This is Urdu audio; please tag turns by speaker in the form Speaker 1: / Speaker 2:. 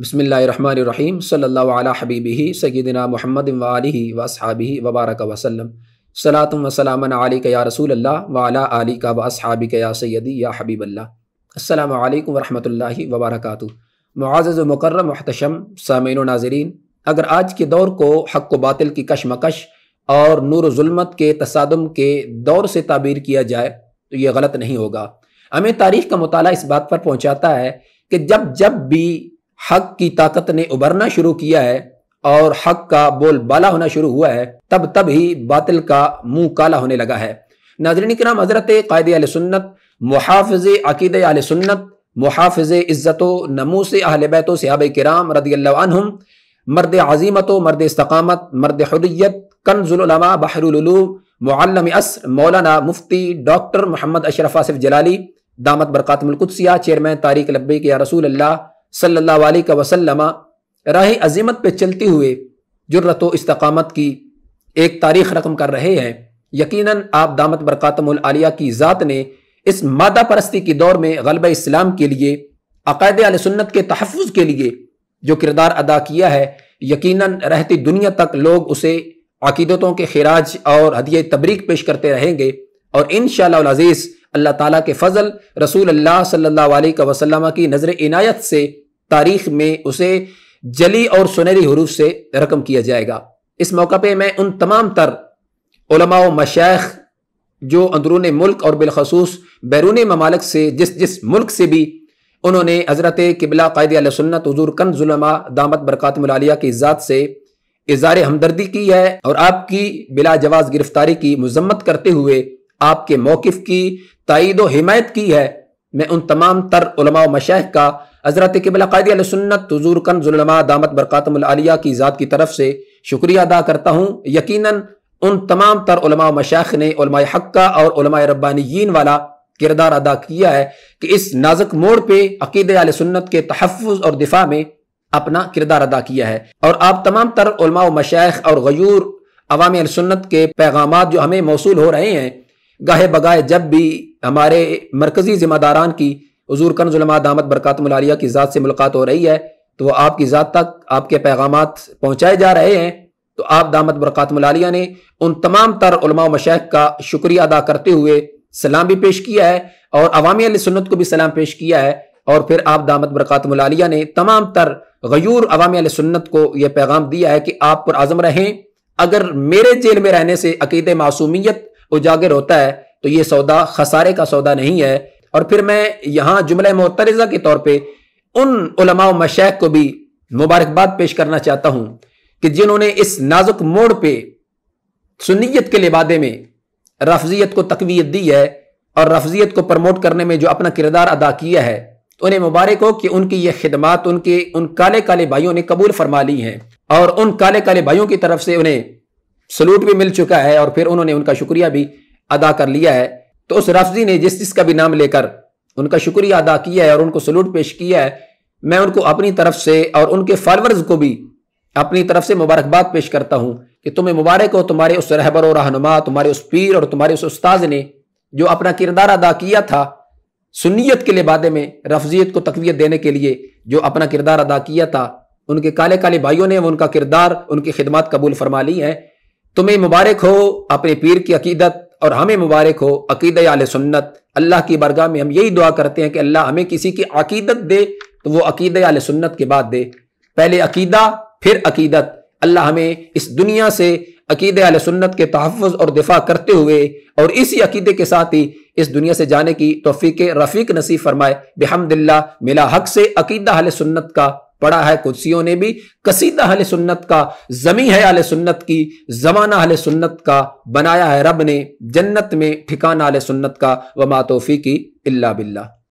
Speaker 1: بسم اللہ الرحمن الرحیم صلی اللہ علیہ حبیبی سیدنا محمد و علیہ صحابی وبارک وسلم سلاتم وسلم علیہ یا رسول اللہ وعلّہ علی کا و وصحاب یا سیدی یا حبیب اللہ السلام علیکم ورحمۃ اللہ وبرکاتہ معزز و مکرم محتشم سامعین و ناظرین اگر آج کے دور کو حق و باطل کی کشمکش اور نور و ظلمت کے تصادم کے دور سے تعبیر کیا جائے تو یہ غلط نہیں ہوگا ہمیں تاریخ کا مطالعہ اس بات پر پہنچاتا ہے کہ جب جب بھی حق کی طاقت نے ابھرنا شروع کیا ہے اور حق کا بول بالا ہونا شروع ہوا ہے تب تب ہی باطل کا منہ کالا ہونے لگا ہے ناظرین کرام حضرت قائد علیہ سنت محافظ عقید سنت محافظ عزت و نموس و صحابہ کرام رضی اللہ عنہم مرد عظیمت و مرد استقامت مرد حریت کنز العلماء بحر العلوم معلم اصر مولانا مفتی ڈاکٹر محمد اشرف آصف جلالی دامت برقاتم القدسیہ چیئرمین تاریخ کے رسول اللہ صلی اللہ علیہ وسلم راہ عظیمت پہ چلتے ہوئے جرت و استقامت کی ایک تاریخ رقم کر رہے ہیں یقیناً آپ دامت برقاتم العالیہ کی ذات نے اس مادہ پرستی کے دور میں غلب اسلام کے لیے عقائد سنت کے تحفظ کے لیے جو کردار ادا کیا ہے یقیناً رہتی دنیا تک لوگ اسے عقیدتوں کے خراج اور ہدیہ تبریک پیش کرتے رہیں گے اور انشاءاللہ العزیز اللہ تعالیٰ کے فضل رسول اللہ صلی اللہ علیہ وسلم کی نظر عنایت سے تاریخ میں اسے جلی اور سنہری حروف سے رقم کیا جائے گا اس موقع پہ میں ان تمام تر علماء و مشاخ جو اندرون ملک اور بالخصوص بیرون ممالک سے جس جس ملک سے بھی انہوں نے حضرت قبلہ قائد علیہ سنت حضور کن ظلم دامت برکات ملالیہ کی ذات سے اظہار ہمدردی کی ہے اور آپ کی بلا جواز گرفتاری کی مذمت کرتے ہوئے آپ کے موقف کی تائید و حمایت کی ہے میں ان تمام تر علماء و مشاخ کا حضرت قبل قائد علیہ سنت حضور کن ظلمہ دامت برقاتم العالیہ کی ذات کی طرف سے شکریہ ادا کرتا ہوں یقیناً ان تمام تر علماء مشاخ نے علماء حق اور علماء ربانیین والا کردار ادا کیا ہے کہ اس نازک موڑ پہ عقید علیہ سنت کے تحفظ اور دفاع میں اپنا کردار ادا کیا ہے اور آپ تمام تر علماء و مشایخ اور غیور عوام علیہ سنت کے پیغامات جو ہمیں موصول ہو رہے ہیں گاہے بگاہے جب بھی ہمارے مرکزی ذمہ داران کی حضور کنز علماء دامت برکات ملالیہ کی ذات سے ملاقات ہو رہی ہے تو وہ آپ کی ذات تک آپ کے پیغامات پہنچائے جا رہے ہیں تو آپ دامت برکات ملالیہ نے ان تمام تر علماء و مشیخ کا شکریہ ادا کرتے ہوئے سلام بھی پیش کیا ہے اور عوامی علیہ سنت کو بھی سلام پیش کیا ہے اور پھر آپ دامت برکات ملالیہ نے تمام تر غیور عوامی علیہ سنت کو یہ پیغام دیا ہے کہ آپ پر عظم رہیں اگر میرے جیل میں رہنے سے عقید معصومیت اجاگر ہوتا ہے تو یہ سودا خسارے کا سودا نہیں ہے اور پھر میں یہاں جملہ معترضہ کے طور پہ ان علماء و مشیخ کو بھی مبارکباد پیش کرنا چاہتا ہوں کہ جنہوں نے اس نازک موڑ پہ سنیت کے لبادے میں رفضیت کو تقویت دی ہے اور رفضیت کو پرموٹ کرنے میں جو اپنا کردار ادا کیا ہے انہیں مبارک ہو کہ ان کی یہ خدمات ان کے ان کالے کالے بھائیوں نے قبول فرما لی ہیں اور ان کالے کالے بھائیوں کی طرف سے انہیں سلوٹ بھی مل چکا ہے اور پھر انہوں نے ان کا شکریہ بھی ادا کر لیا ہے تو اس رفضی نے جس جس کا بھی نام لے کر ان کا شکریہ ادا کیا ہے اور ان کو سلوٹ پیش کیا ہے میں ان کو اپنی طرف سے اور ان کے فالورز کو بھی اپنی طرف سے مبارکباد پیش کرتا ہوں کہ تمہیں مبارک ہو تمہارے اس رہبر و رہنما تمہارے اس پیر اور تمہارے اس استاذ نے جو اپنا کردار ادا کیا تھا سنیت کے لبادے میں رفضیت کو تقویت دینے کے لیے جو اپنا کردار ادا کیا تھا ان کے کالے کالے بھائیوں نے ان کا کردار ان کی خدمات قبول فرما لی ہیں تمہیں مبارک ہو اپنے پیر کی عقیدت اور ہمیں مبارک ہو عقیدہ علیہ سنت اللہ کی برگاہ میں ہم یہی دعا کرتے ہیں کہ اللہ ہمیں کسی کی عقیدت دے تو وہ عقیدہ علیہ سنت کے بعد دے پہلے عقیدہ پھر عقیدت اللہ ہمیں اس دنیا سے عقیدہ علیہ سنت کے تحفظ اور دفاع کرتے ہوئے اور اسی عقیدے کے ساتھ ہی اس دنیا سے جانے کی توفیق رفیق نصیب فرمائے بحمد اللہ ملا حق سے عقیدہ علیہ سنت کا پڑا ہے قدسیوں نے بھی قصیدہ اہل سنت کا زمین اہل سنت کی زمانہ اہل سنت کا بنایا ہے رب نے جنت میں ٹھکانہ اہل سنت کا وما توفیقی اللہ باللہ